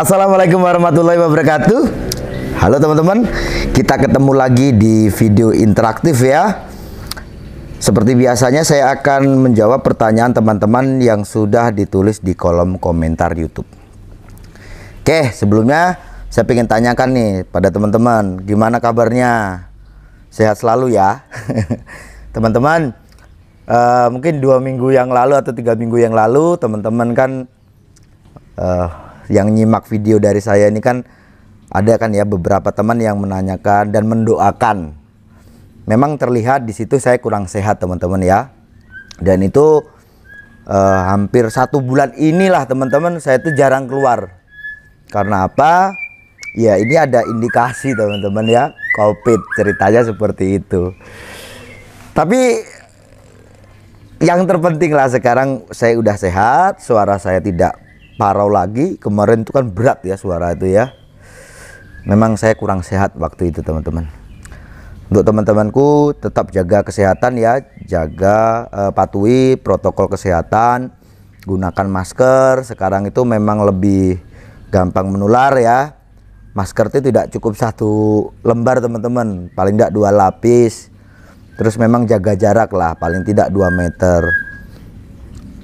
Assalamualaikum warahmatullahi wabarakatuh. Halo teman-teman, kita ketemu lagi di video interaktif ya. Seperti biasanya saya akan menjawab pertanyaan teman-teman yang sudah ditulis di kolom komentar YouTube. Oke, sebelumnya saya ingin tanyakan nih pada teman-teman, gimana kabarnya? Sehat selalu ya, teman-teman. Uh, mungkin dua minggu yang lalu atau tiga minggu yang lalu, teman-teman kan eh, yang nyimak video dari saya ini kan ada kan ya beberapa teman yang menanyakan dan mendoakan. Memang terlihat di situ saya kurang sehat teman-teman ya. Dan itu eh, hampir satu bulan inilah teman-teman saya itu jarang keluar. Karena apa? Ya ini ada indikasi teman-teman ya COVID ceritanya seperti itu. Tapi yang terpenting lah sekarang saya udah sehat, suara saya tidak parau lagi kemarin itu kan berat ya suara itu ya memang saya kurang sehat waktu itu teman-teman untuk teman-temanku tetap jaga kesehatan ya jaga eh, patuhi protokol kesehatan gunakan masker sekarang itu memang lebih gampang menular ya masker itu tidak cukup satu lembar teman-teman paling tidak dua lapis terus memang jaga jarak lah paling tidak dua meter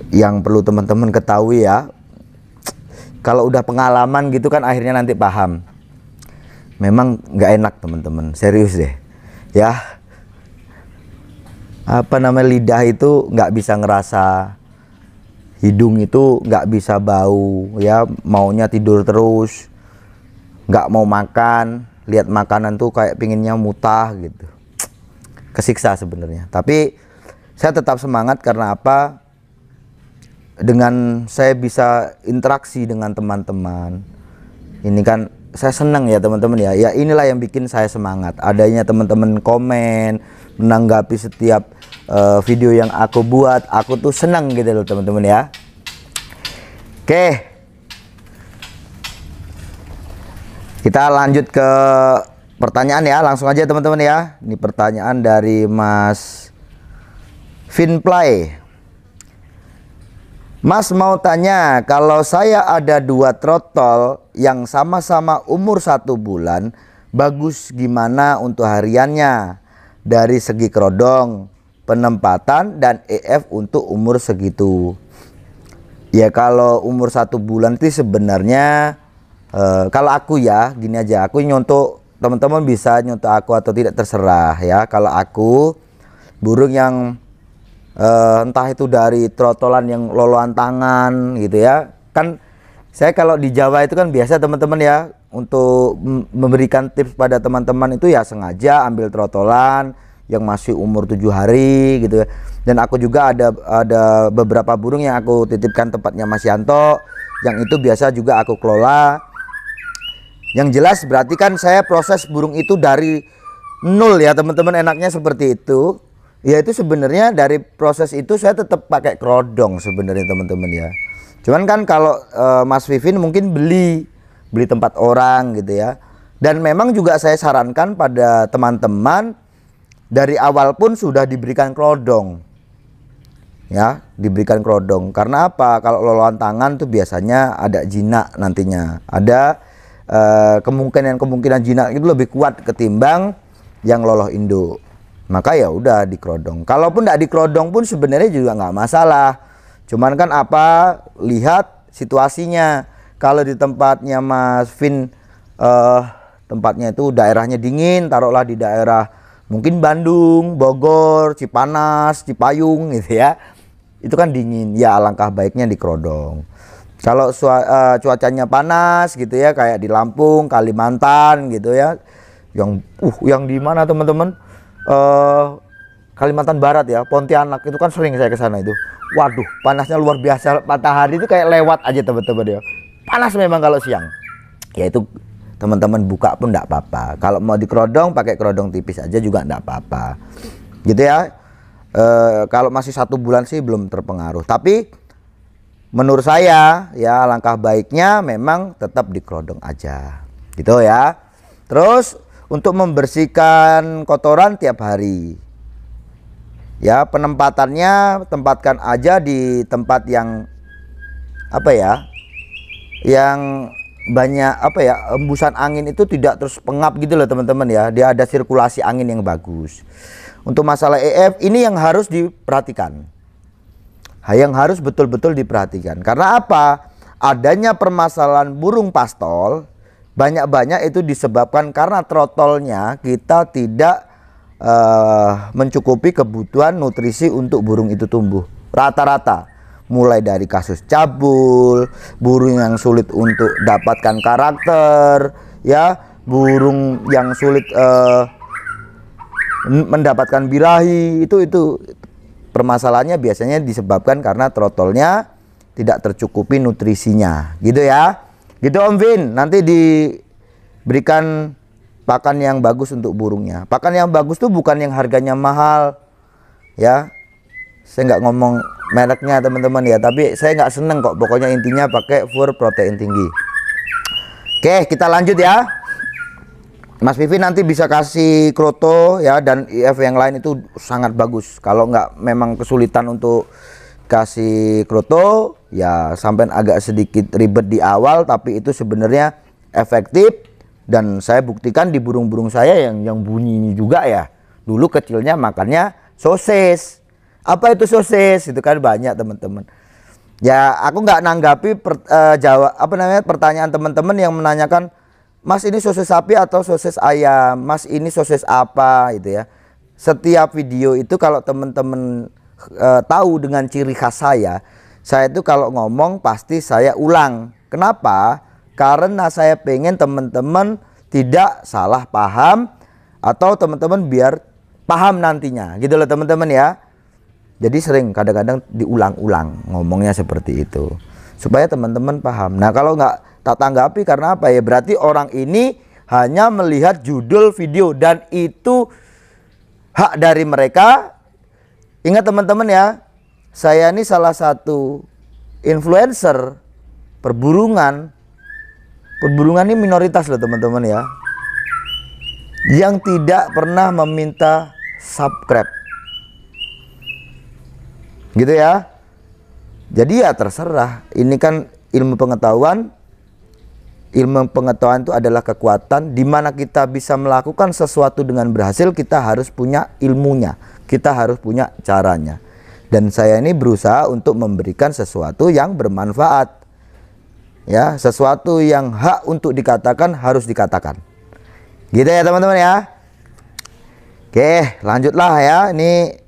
yang perlu teman-teman ketahui ya kalau udah pengalaman gitu kan akhirnya nanti paham memang nggak enak teman-teman serius deh ya apa namanya lidah itu nggak bisa ngerasa hidung itu nggak bisa bau ya maunya tidur terus nggak mau makan lihat makanan tuh kayak pinginnya mutah gitu kesiksa sebenarnya tapi saya tetap semangat karena apa dengan saya bisa interaksi dengan teman-teman ini kan saya senang ya teman-teman ya ya inilah yang bikin saya semangat adanya teman-teman komen menanggapi setiap uh, video yang aku buat aku tuh senang gitu loh teman-teman ya oke kita lanjut ke pertanyaan ya langsung aja teman-teman ya ini pertanyaan dari Mas Finplay Mas mau tanya, kalau saya ada dua trotol yang sama-sama umur satu bulan, bagus gimana untuk hariannya? Dari segi kerodong, penempatan, dan EF untuk umur segitu. Ya kalau umur satu bulan itu sebenarnya, eh, kalau aku ya, gini aja, aku nyontoh teman-teman bisa nyontoh aku atau tidak terserah ya. Kalau aku burung yang uh, entah itu dari trotolan yang loloan tangan gitu ya kan saya kalau di Jawa itu kan biasa teman-teman ya untuk memberikan tips pada teman-teman itu ya sengaja ambil trotolan yang masih umur tujuh hari gitu ya. dan aku juga ada ada beberapa burung yang aku titipkan tempatnya Mas Yanto yang itu biasa juga aku kelola yang jelas berarti kan saya proses burung itu dari nol ya teman-teman enaknya seperti itu ya itu sebenarnya dari proses itu saya tetap pakai kerodong sebenarnya teman-teman ya cuman kan kalau e, Mas Vivin mungkin beli beli tempat orang gitu ya dan memang juga saya sarankan pada teman-teman dari awal pun sudah diberikan kerodong ya diberikan kerodong karena apa kalau lolohan tangan tuh biasanya ada jinak nantinya ada eh, kemungkinan kemungkinan -kemungkinan jinak itu lebih kuat ketimbang yang loloh induk maka ya udah dikerodong. Kalaupun tidak dikerodong pun sebenarnya juga nggak masalah. Cuman kan apa lihat situasinya. Kalau di tempatnya Mas Vin eh, tempatnya itu daerahnya dingin, taruhlah di daerah mungkin Bandung, Bogor, Cipanas, Cipayung gitu ya. Itu kan dingin. Ya alangkah baiknya dikerodong. Kalau eh, cuacanya panas gitu ya kayak di Lampung, Kalimantan gitu ya. Yang uh yang di mana teman-teman? uh, Kalimantan Barat ya, Pontianak itu kan sering saya ke sana itu. Waduh, panasnya luar biasa. Matahari itu kayak lewat aja teman-teman ya. Panas memang kalau siang. Ya itu teman-teman buka pun enggak apa Kalau mau dikerodong pakai kerodong tipis aja juga enggak apa Gitu ya. E, kalau masih satu bulan sih belum terpengaruh. Tapi menurut saya ya langkah baiknya memang tetap dikerodong aja. Gitu ya. Terus untuk membersihkan kotoran tiap hari. Ya, penempatannya tempatkan aja di tempat yang apa ya? Yang banyak apa ya embusan angin itu tidak terus pengap gitu loh teman-teman ya dia ada sirkulasi angin yang bagus untuk masalah EF ini yang harus diperhatikan yang harus betul-betul diperhatikan karena apa adanya permasalahan burung pastol banyak-banyak itu disebabkan karena trotolnya kita tidak uh, mencukupi kebutuhan nutrisi untuk burung itu tumbuh. Rata-rata mulai dari kasus cabul, burung yang sulit untuk dapatkan karakter, ya, burung yang sulit uh, mendapatkan birahi itu itu permasalahannya biasanya disebabkan karena trotolnya tidak tercukupi nutrisinya, gitu ya. Gitu Om Vin, nanti diberikan pakan yang bagus untuk burungnya. Pakan yang bagus tuh bukan yang harganya mahal. Ya. Saya nggak ngomong mereknya teman-teman ya, tapi saya nggak seneng kok. Pokoknya intinya pakai fur protein tinggi. Oke, kita lanjut ya. Mas Vivi nanti bisa kasih kroto ya dan IF e yang lain itu sangat bagus. Kalau nggak memang kesulitan untuk kasih kroto ya sampai agak sedikit ribet di awal tapi itu sebenarnya efektif dan saya buktikan di burung-burung saya yang yang bunyi juga ya dulu kecilnya makannya sosis apa itu sosis itu kan banyak teman-teman ya aku nggak nanggapi per, uh, eh, jawab apa namanya pertanyaan teman-teman yang menanyakan mas ini sosis sapi atau sosis ayam mas ini sosis apa itu ya setiap video itu kalau teman-teman uh, tahu dengan ciri khas saya, saya itu kalau ngomong pasti saya ulang. Kenapa? Karena saya pengen teman-teman tidak salah paham atau teman-teman biar paham nantinya. Gitu loh teman-teman ya. Jadi sering kadang-kadang diulang-ulang ngomongnya seperti itu supaya teman-teman paham. Nah, kalau nggak tak tanggapi karena apa ya? Berarti orang ini hanya melihat judul video dan itu hak dari mereka Ingat teman-teman ya, saya ini salah satu influencer perburungan. Perburungan ini minoritas loh teman-teman ya. Yang tidak pernah meminta subscribe. Gitu ya. Jadi ya terserah. Ini kan ilmu pengetahuan. Ilmu pengetahuan itu adalah kekuatan di mana kita bisa melakukan sesuatu dengan berhasil kita harus punya ilmunya. Kita harus punya caranya. Dan saya ini berusaha untuk memberikan sesuatu yang bermanfaat. Ya, sesuatu yang hak untuk dikatakan harus dikatakan. Gitu ya teman-teman ya. Oke, lanjutlah ya. Ini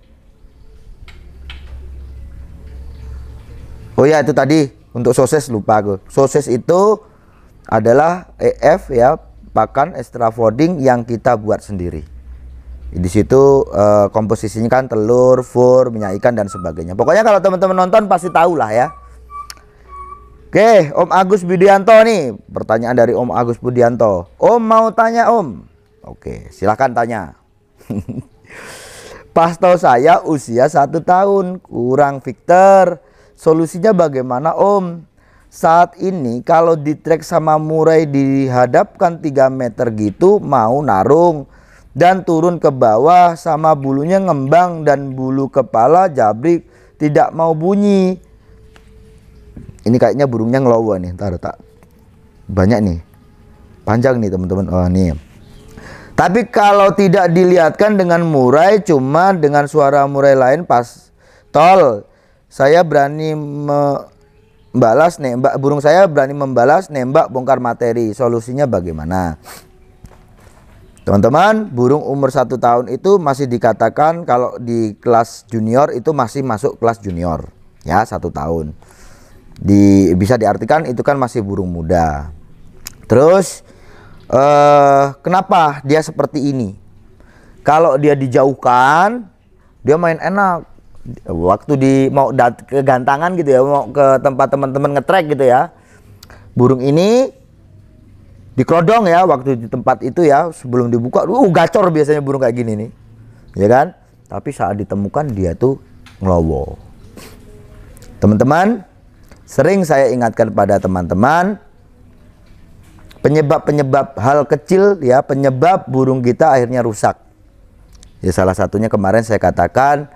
Oh ya itu tadi untuk sosis lupa aku. Sosis itu adalah EF ya, pakan extra folding yang kita buat sendiri di situ uh, komposisinya kan telur, fur, minyak ikan dan sebagainya. Pokoknya kalau teman-teman nonton pasti tahu lah ya. Oke, Om Agus Budianto nih, pertanyaan dari Om Agus Budianto. Om mau tanya Om. Oke, silahkan tanya. Pasto saya usia satu tahun, kurang Victor. Solusinya bagaimana Om? Saat ini kalau di trek sama murai dihadapkan 3 meter gitu mau narung dan turun ke bawah sama bulunya ngembang dan bulu kepala jabrik tidak mau bunyi. Ini kayaknya burungnya ngelowo nih, ntar tak. Banyak nih. Panjang nih teman-teman. Oh nih. Tapi kalau tidak dilihatkan dengan murai cuma dengan suara murai lain pas tol saya berani membalas nembak burung saya berani membalas nembak bongkar materi. Solusinya bagaimana? Teman-teman, burung umur satu tahun itu masih dikatakan kalau di kelas junior itu masih masuk kelas junior, ya satu tahun. Di, bisa diartikan itu kan masih burung muda. Terus, eh, kenapa dia seperti ini? Kalau dia dijauhkan, dia main enak. Waktu di mau dat ke gantangan gitu ya, mau ke tempat teman-teman ngetrek gitu ya. Burung ini di Krodong ya waktu di tempat itu ya sebelum dibuka uh gacor biasanya burung kayak gini nih ya kan tapi saat ditemukan dia tuh ngelowo teman-teman sering saya ingatkan pada teman-teman penyebab-penyebab hal kecil ya penyebab burung kita akhirnya rusak ya salah satunya kemarin saya katakan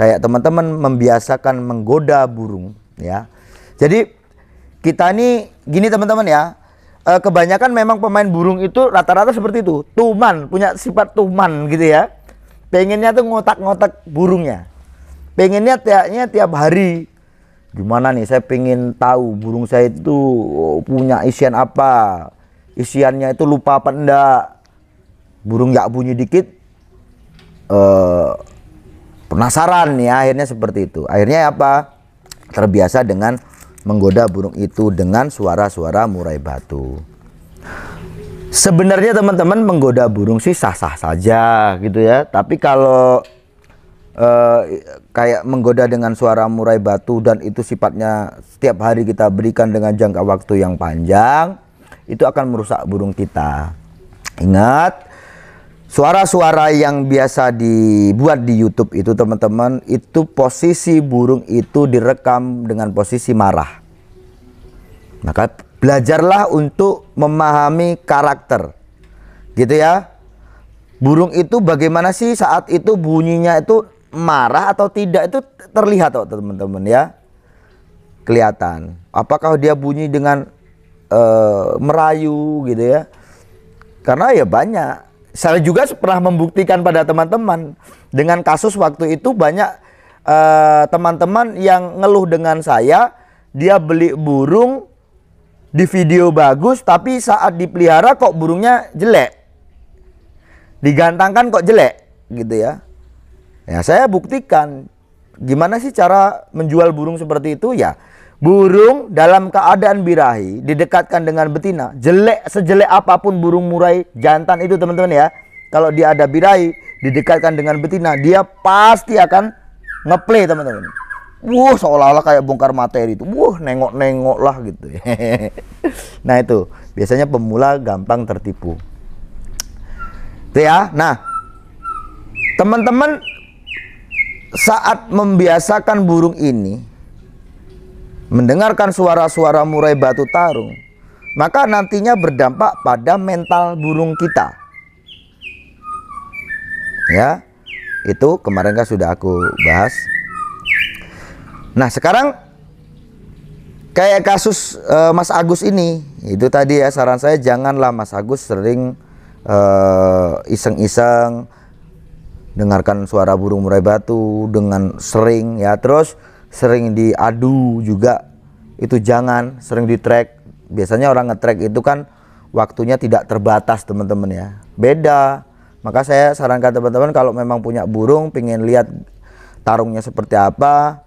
kayak teman-teman membiasakan menggoda burung ya jadi kita ini gini teman-teman ya uh, kebanyakan memang pemain burung itu rata-rata seperti itu tuman punya sifat tuman gitu ya pengennya tuh ngotak-ngotak burungnya pengennya tiapnya tiap hari gimana nih saya pengen tahu burung saya itu oh, punya isian apa isiannya itu lupa apa enggak burung nggak bunyi dikit uh, penasaran nih akhirnya seperti itu akhirnya apa terbiasa dengan menggoda burung itu dengan suara-suara murai batu. Sebenarnya teman-teman menggoda burung sih sah-sah saja gitu ya. Tapi kalau e, kayak menggoda dengan suara murai batu dan itu sifatnya setiap hari kita berikan dengan jangka waktu yang panjang, itu akan merusak burung kita. Ingat, Suara-suara yang biasa dibuat di YouTube itu teman-teman, itu posisi burung itu direkam dengan posisi marah. Maka belajarlah untuk memahami karakter. Gitu ya. Burung itu bagaimana sih saat itu bunyinya itu marah atau tidak itu terlihat kok teman-teman ya. Kelihatan. Apakah dia bunyi dengan uh, merayu gitu ya. Karena ya banyak saya juga pernah membuktikan pada teman-teman dengan kasus waktu itu banyak eh, teman-teman uh, yang ngeluh dengan saya dia beli burung di video bagus tapi saat dipelihara kok burungnya jelek digantangkan kok jelek gitu ya ya saya buktikan gimana sih cara menjual burung seperti itu ya Burung dalam keadaan birahi didekatkan dengan betina. Jelek sejelek apapun burung murai jantan itu teman-teman ya. Kalau dia ada birahi didekatkan dengan betina, dia pasti akan ngeplay teman-teman. Wah, seolah-olah kayak bongkar materi itu. Wah, nengok-nengok lah gitu. nah itu biasanya pemula gampang tertipu. Itu ya. Nah, teman-teman saat membiasakan burung ini mendengarkan suara-suara murai batu tarung, maka nantinya berdampak pada mental burung kita. Ya, itu kemarin kan sudah aku bahas. Nah, sekarang kayak kasus e, Mas Agus ini, itu tadi ya saran saya janganlah Mas Agus sering eh, iseng-iseng mendengarkan dengarkan suara burung murai batu dengan sering ya terus sering diadu juga itu jangan sering di track biasanya orang ngetrack itu kan waktunya tidak terbatas teman-teman ya beda maka saya sarankan teman-teman kalau memang punya burung pingin lihat tarungnya seperti apa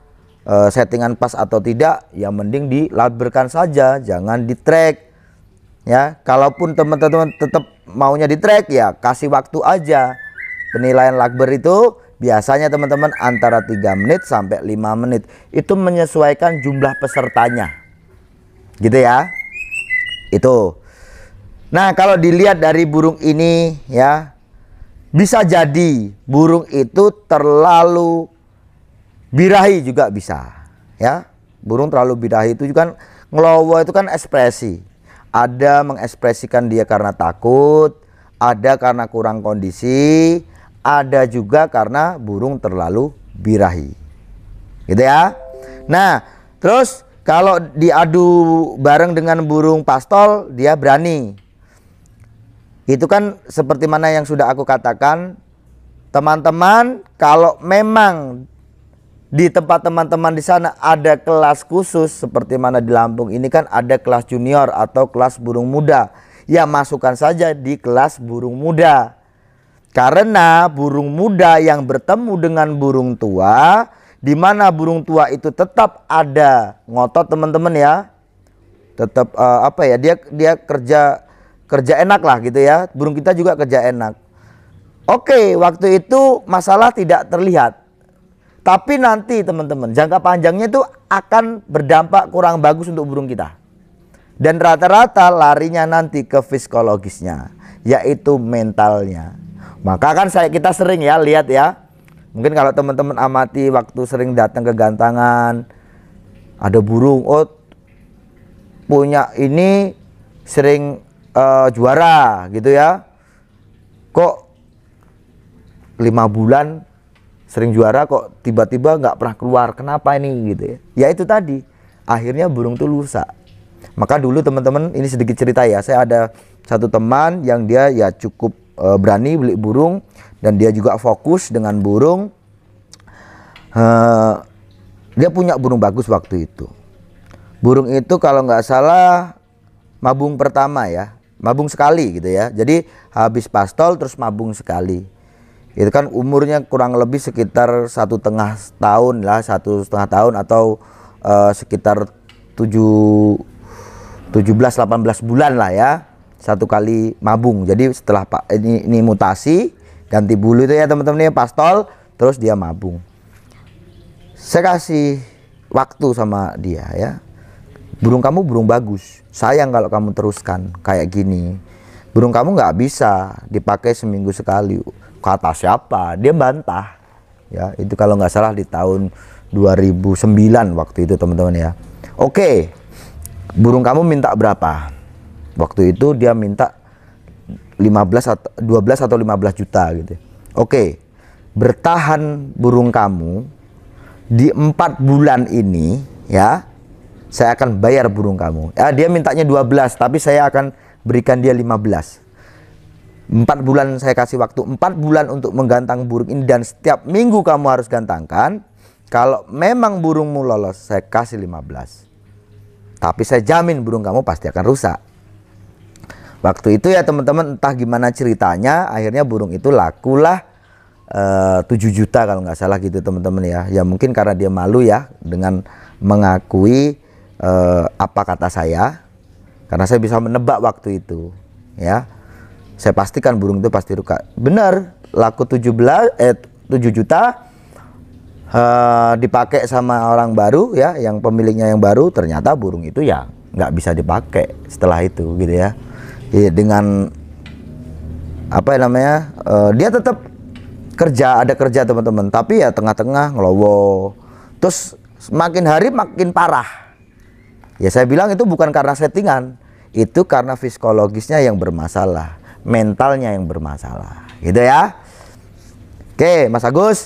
eh, settingan pas atau tidak ya mending dilaberkan saja jangan di track ya kalaupun teman-teman tetap maunya di track ya kasih waktu aja penilaian lakber itu Biasanya teman-teman antara 3 menit sampai 5 menit itu menyesuaikan jumlah pesertanya. Gitu ya. Itu. Nah, kalau dilihat dari burung ini ya, bisa jadi burung itu terlalu birahi juga bisa, ya. Burung terlalu birahi itu juga kan ngelowo itu kan ekspresi. Ada mengekspresikan dia karena takut, ada karena kurang kondisi, ada juga karena burung terlalu birahi. Gitu ya. Nah, terus kalau diadu bareng dengan burung pastol, dia berani. Itu kan seperti mana yang sudah aku katakan, teman-teman, kalau memang di tempat teman-teman di sana ada kelas khusus seperti mana di Lampung ini kan ada kelas junior atau kelas burung muda. Ya masukkan saja di kelas burung muda karena burung muda yang bertemu dengan burung tua, di mana burung tua itu tetap ada ngotot teman-teman ya. Tetap uh, apa ya? Dia dia kerja kerja enak lah gitu ya. Burung kita juga kerja enak. Oke, waktu itu masalah tidak terlihat. Tapi nanti teman-teman, jangka panjangnya itu akan berdampak kurang bagus untuk burung kita. Dan rata-rata larinya nanti ke psikologisnya, yaitu mentalnya. Maka kan saya kita sering ya lihat ya. Mungkin kalau teman-teman amati waktu sering datang ke gantangan ada burung oh punya ini sering uh, juara gitu ya. Kok lima bulan sering juara kok tiba-tiba nggak -tiba pernah keluar kenapa ini gitu ya ya itu tadi akhirnya burung tuh lusa maka dulu teman-teman ini sedikit cerita ya saya ada satu teman yang dia ya cukup Eh, berani beli burung dan dia juga fokus dengan burung uh, dia punya burung bagus waktu itu burung itu kalau nggak salah mabung pertama ya mabung sekali gitu ya jadi habis pastol terus mabung sekali itu kan umurnya kurang lebih sekitar satu setengah tahun lah satu setengah tahun atau uh, sekitar 7 17 18 bulan lah ya satu kali mabung. Jadi setelah pak ini, ini mutasi ganti bulu itu ya teman-teman ya pastol terus dia mabung. Saya kasih waktu sama dia ya. Burung kamu burung bagus. Sayang kalau kamu teruskan kayak gini. Burung kamu nggak bisa dipakai seminggu sekali. Kata siapa? Dia bantah. Ya, itu kalau nggak salah di tahun 2009 waktu itu teman-teman ya. Oke. Burung kamu minta berapa? waktu itu dia minta 15 atau 12 atau 15 juta gitu oke bertahan burung kamu di 4 bulan ini ya saya akan bayar burung kamu ya dia mintanya 12 tapi saya akan berikan dia 15 4 bulan saya kasih waktu 4 bulan untuk menggantang burung ini dan setiap minggu kamu harus gantangkan kalau memang burungmu lolos, saya kasih 15. Tapi saya jamin burung kamu pasti akan rusak. Waktu itu ya teman-teman entah gimana ceritanya akhirnya burung itu lakulah lah eh, 7 juta kalau nggak salah gitu teman-teman ya. Ya mungkin karena dia malu ya dengan mengakui e, apa kata saya. Karena saya bisa menebak waktu itu ya. Saya pastikan burung itu pasti ruka. Benar, laku 17 eh 7 juta e, dipakai sama orang baru ya yang pemiliknya yang baru ternyata burung itu ya nggak bisa dipakai setelah itu gitu ya ya, dengan apa ya namanya uh, dia tetap kerja ada kerja teman-teman tapi ya tengah-tengah ngelowo terus makin hari makin parah ya saya bilang itu bukan karena settingan itu karena psikologisnya yang bermasalah mentalnya yang bermasalah gitu ya oke Mas Agus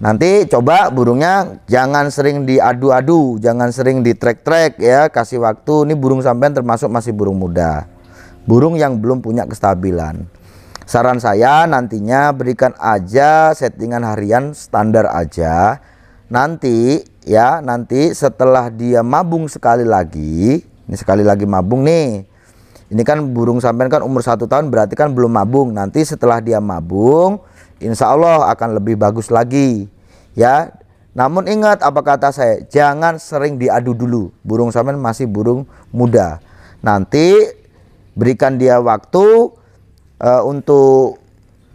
nanti coba burungnya jangan sering diadu-adu jangan sering di track-track ya kasih waktu ini burung sampean termasuk masih burung muda burung yang belum punya kestabilan. Saran saya nantinya berikan aja settingan harian standar aja. Nanti ya, nanti setelah dia mabung sekali lagi, ini sekali lagi mabung nih. Ini kan burung sampean kan umur satu tahun berarti kan belum mabung. Nanti setelah dia mabung, insya Allah akan lebih bagus lagi. Ya, namun ingat apa kata saya, jangan sering diadu dulu. Burung sampean masih burung muda. Nanti berikan dia waktu uh, untuk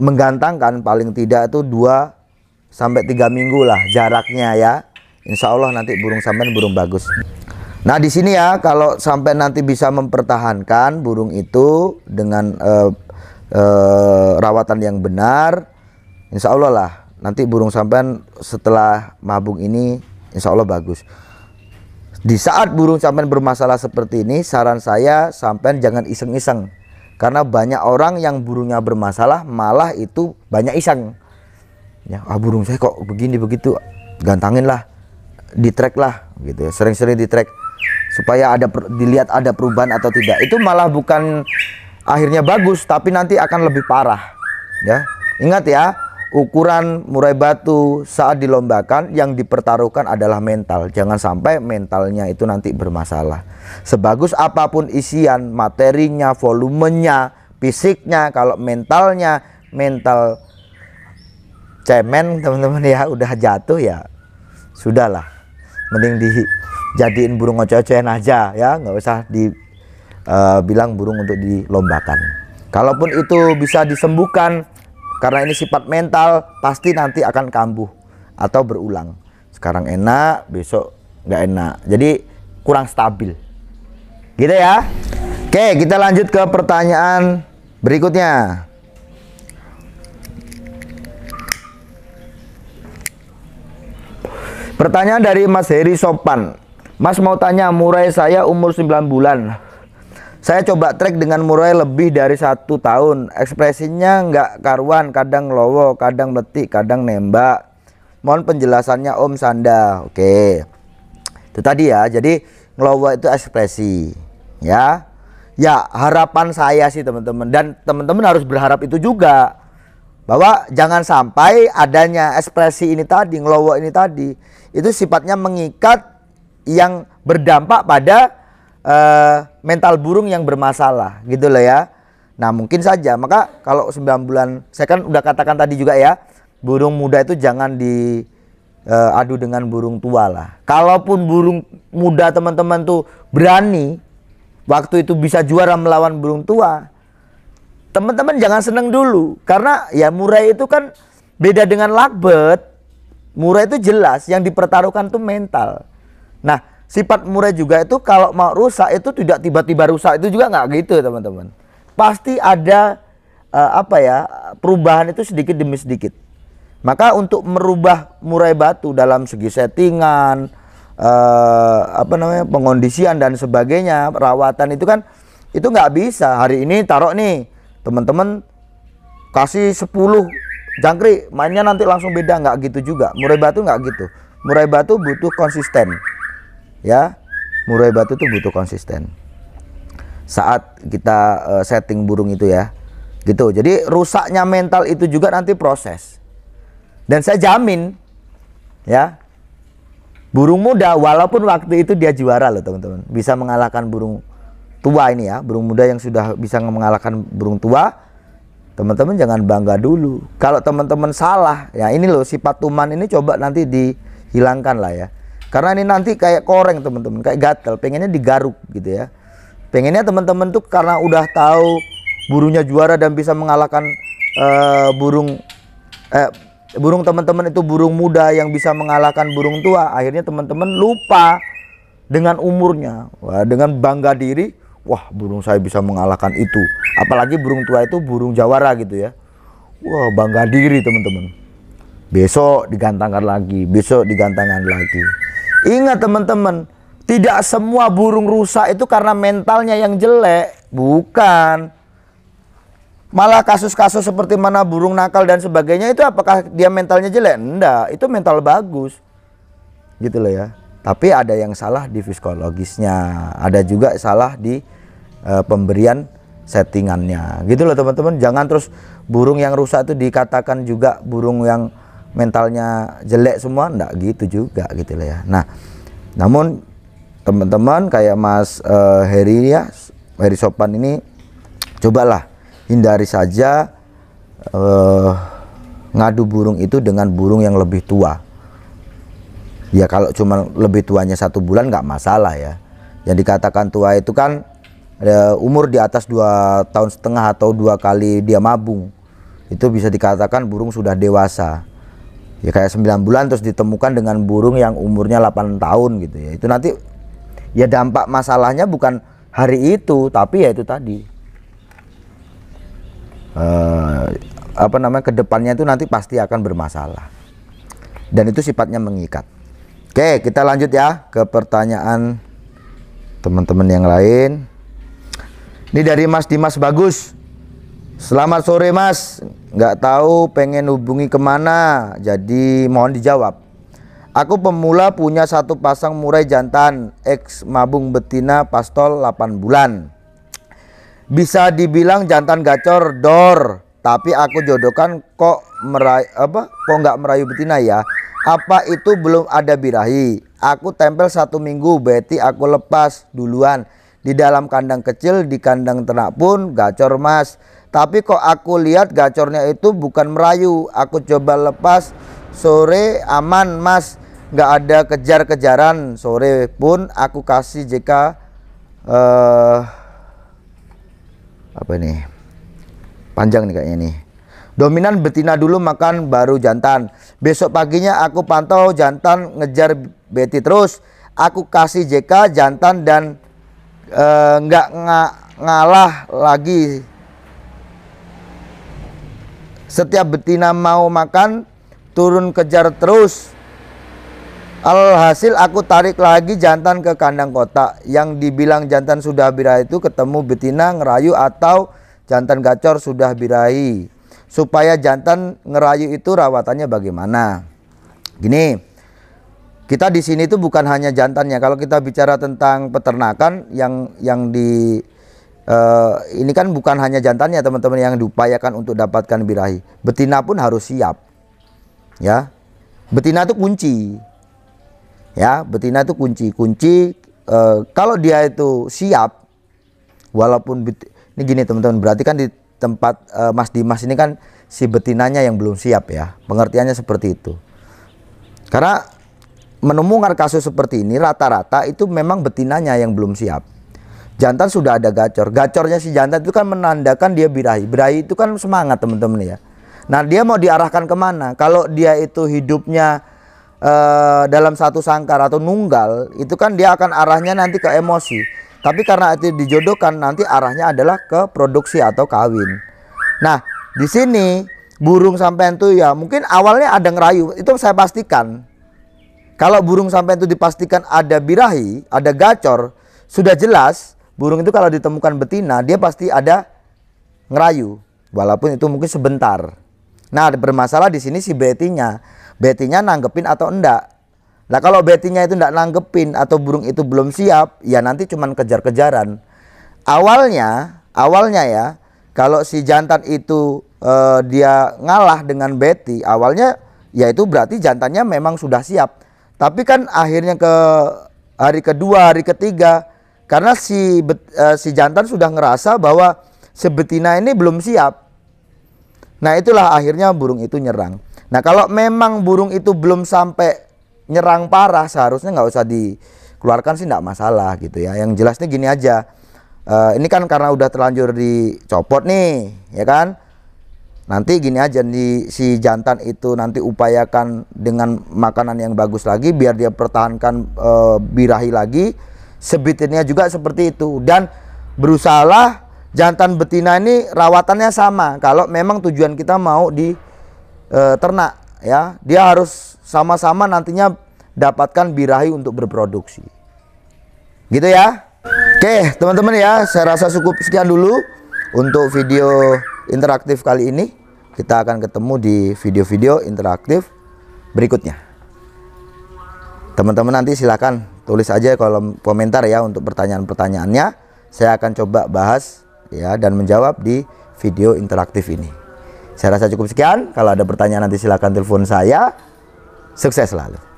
menggantangkan paling tidak itu 2 sampai 3 minggu lah jaraknya ya. Insya Allah nanti burung sampean burung bagus. Nah di sini ya kalau sampai nanti bisa mempertahankan burung itu dengan uh, uh, rawatan yang benar, insya Allah lah nanti burung sampean setelah mabung ini insya Allah bagus. Di saat burung sampean bermasalah seperti ini, saran saya sampean jangan iseng-iseng. Karena banyak orang yang burungnya bermasalah malah itu banyak iseng. Ya, ah burung saya kok begini begitu, gantangin lah, di track lah gitu ya. Sering-sering di track supaya ada dilihat ada perubahan atau tidak. Itu malah bukan akhirnya bagus tapi nanti akan lebih parah. Ya. Ingat ya, ukuran murai batu saat dilombakan yang dipertaruhkan adalah mental. Jangan sampai mentalnya itu nanti bermasalah. Sebagus apapun isian, materinya, volumenya, fisiknya, kalau mentalnya, mental cemen teman-teman ya udah jatuh ya sudahlah mending dijadiin burung ngoceh-ngocehan aja ya nggak usah dibilang eh, uh, burung untuk dilombakan kalaupun itu bisa disembuhkan karena ini sifat mental, pasti nanti akan kambuh atau berulang. Sekarang enak, besok nggak enak. Jadi kurang stabil. Gitu ya. Oke, kita lanjut ke pertanyaan berikutnya. Pertanyaan dari Mas Heri Sopan. Mas mau tanya, murai saya umur 9 bulan saya coba track dengan murai lebih dari satu tahun. Ekspresinya nggak karuan, kadang lowo, kadang letik, kadang nembak. Mohon penjelasannya Om Sanda. Oke. Itu tadi ya. Jadi ngelowo itu ekspresi. Ya. Ya, harapan saya sih teman-teman dan teman-teman harus berharap itu juga bahwa jangan sampai adanya ekspresi ini tadi, ngelowo ini tadi itu sifatnya mengikat yang berdampak pada uh, mental burung yang bermasalah gitu loh ya. Nah mungkin saja maka kalau 9 bulan saya kan udah katakan tadi juga ya burung muda itu jangan di uh, adu dengan burung tua lah. Kalaupun burung muda teman-teman tuh berani waktu itu bisa juara melawan burung tua. Teman-teman jangan seneng dulu karena ya murai itu kan beda dengan lakbet. Murai itu jelas yang dipertaruhkan tuh mental. Nah, sifat murai juga itu kalau mau rusak itu tidak tiba-tiba rusak itu juga nggak gitu teman-teman pasti ada uh, apa ya perubahan itu sedikit demi sedikit maka untuk merubah murai batu dalam segi settingan uh, apa namanya pengondisian dan sebagainya perawatan itu kan itu nggak bisa hari ini taruh nih teman-teman kasih 10 jangkrik mainnya nanti langsung beda nggak gitu juga murai batu nggak gitu murai batu butuh konsisten ya murai batu itu butuh konsisten saat kita uh, setting burung itu ya gitu jadi rusaknya mental itu juga nanti proses dan saya jamin ya burung muda walaupun waktu itu dia juara loh teman-teman bisa mengalahkan burung tua ini ya burung muda yang sudah bisa mengalahkan burung tua teman-teman jangan bangga dulu kalau teman-teman salah ya ini loh sifat tuman ini coba nanti dihilangkan lah ya karena ini nanti kayak koreng teman-teman, kayak gatel, pengennya digaruk gitu ya. Pengennya teman-teman tuh karena udah tahu burungnya juara dan bisa mengalahkan uh, burung eh, burung teman-teman itu burung muda yang bisa mengalahkan burung tua. Akhirnya teman-teman lupa dengan umurnya. Wah, dengan bangga diri, wah burung saya bisa mengalahkan itu. Apalagi burung tua itu burung jawara gitu ya. Wah, bangga diri teman-teman. Besok digantangkan lagi, besok digantangkan lagi. Ingat teman-teman, tidak semua burung rusa itu karena mentalnya yang jelek, bukan. Malah kasus-kasus seperti mana burung nakal dan sebagainya itu apakah dia mentalnya jelek? Enggak, itu mental bagus. Gitu loh ya. Tapi ada yang salah di psikologisnya, ada juga salah di e, pemberian settingannya. Gitu loh teman-teman, jangan terus burung yang rusak itu dikatakan juga burung yang mentalnya jelek semua enggak gitu juga gitu lah ya nah namun teman-teman kayak Mas uh, Heri ya Heri Sopan ini cobalah hindari saja uh, ngadu burung itu dengan burung yang lebih tua ya kalau cuma lebih tuanya satu bulan enggak masalah ya yang dikatakan tua itu kan uh, umur di atas dua tahun setengah atau dua kali dia mabung itu bisa dikatakan burung sudah dewasa ya kayak 9 bulan terus ditemukan dengan burung yang umurnya 8 tahun gitu ya itu nanti ya dampak masalahnya bukan hari itu tapi ya itu tadi uh, apa namanya kedepannya itu nanti pasti akan bermasalah dan itu sifatnya mengikat oke kita lanjut ya ke pertanyaan teman-teman yang lain ini dari Mas Dimas Bagus Selamat sore mas, nggak tahu pengen hubungi kemana, jadi mohon dijawab. Aku pemula punya satu pasang murai jantan, ex mabung betina pastol 8 bulan. Bisa dibilang jantan gacor, dor, tapi aku jodohkan kok merayu, apa kok nggak merayu betina ya? Apa itu belum ada birahi? Aku tempel satu minggu, Betty aku lepas duluan. Di dalam kandang kecil, di kandang ternak pun gacor mas tapi kok aku lihat gacornya itu bukan merayu. Aku coba lepas sore aman mas. Gak ada kejar-kejaran sore pun aku kasih JK uh, eh, apa ini panjang nih kayaknya nih dominan betina dulu makan baru jantan besok paginya aku pantau jantan ngejar beti terus aku kasih JK jantan dan eh, nggak uh, nggak ngalah lagi setiap betina mau makan, turun kejar terus. Alhasil aku tarik lagi jantan ke kandang kota Yang dibilang jantan sudah birahi itu ketemu betina ngerayu atau jantan gacor sudah birahi. Supaya jantan ngerayu itu rawatannya bagaimana? Gini, kita di sini itu bukan hanya jantannya. Kalau kita bicara tentang peternakan yang yang di Uh, ini kan bukan hanya jantannya teman-teman yang diupayakan untuk dapatkan birahi. Betina pun harus siap. Ya. Betina itu kunci. Ya, betina itu kunci. Kunci uh, kalau dia itu siap walaupun ini gini teman-teman, berarti kan di tempat uh, Mas Dimas ini kan si betinanya yang belum siap ya. Pengertiannya seperti itu. Karena menemukan kasus seperti ini rata-rata itu memang betinanya yang belum siap jantan sudah ada gacor. Gacornya si jantan itu kan menandakan dia birahi. Birahi itu kan semangat teman-teman ya. Nah dia mau diarahkan kemana? Kalau dia itu hidupnya uh, dalam satu sangkar atau nunggal, itu kan dia akan arahnya nanti ke emosi. Tapi karena itu dijodohkan, nanti arahnya adalah ke produksi atau kawin. Nah di sini burung sampai itu ya mungkin awalnya ada ngerayu, itu saya pastikan. Kalau burung sampai itu dipastikan ada birahi, ada gacor, sudah jelas burung itu kalau ditemukan betina dia pasti ada ngerayu walaupun itu mungkin sebentar nah bermasalah di sini si betinya betinya nanggepin atau enggak nah kalau betinya itu enggak nanggepin atau burung itu belum siap ya nanti cuman kejar-kejaran awalnya awalnya ya kalau si jantan itu eh, dia ngalah dengan beti awalnya ya itu berarti jantannya memang sudah siap tapi kan akhirnya ke hari kedua hari ketiga karena si bet, uh, si jantan sudah ngerasa bahwa si betina ini belum siap. Nah, itulah akhirnya burung itu nyerang. Nah, kalau memang burung itu belum sampai nyerang parah seharusnya nggak usah dikeluarkan sih nggak masalah gitu ya. Yang jelasnya gini aja. Uh, ini kan karena udah terlanjur dicopot nih, ya kan? Nanti gini aja di si jantan itu nanti upayakan dengan makanan yang bagus lagi biar dia pertahankan uh, birahi lagi Sebetulnya juga seperti itu dan berusahalah jantan betina ini rawatannya sama kalau memang tujuan kita mau di e, ternak ya dia harus sama-sama nantinya dapatkan birahi untuk berproduksi gitu ya oke teman-teman ya saya rasa cukup sekian dulu untuk video interaktif kali ini kita akan ketemu di video-video interaktif berikutnya teman-teman nanti silahkan tulis aja kolom komentar ya untuk pertanyaan-pertanyaannya. Saya akan coba bahas ya dan menjawab di video interaktif ini. Saya rasa cukup sekian. Kalau ada pertanyaan nanti silakan telepon saya. Sukses selalu.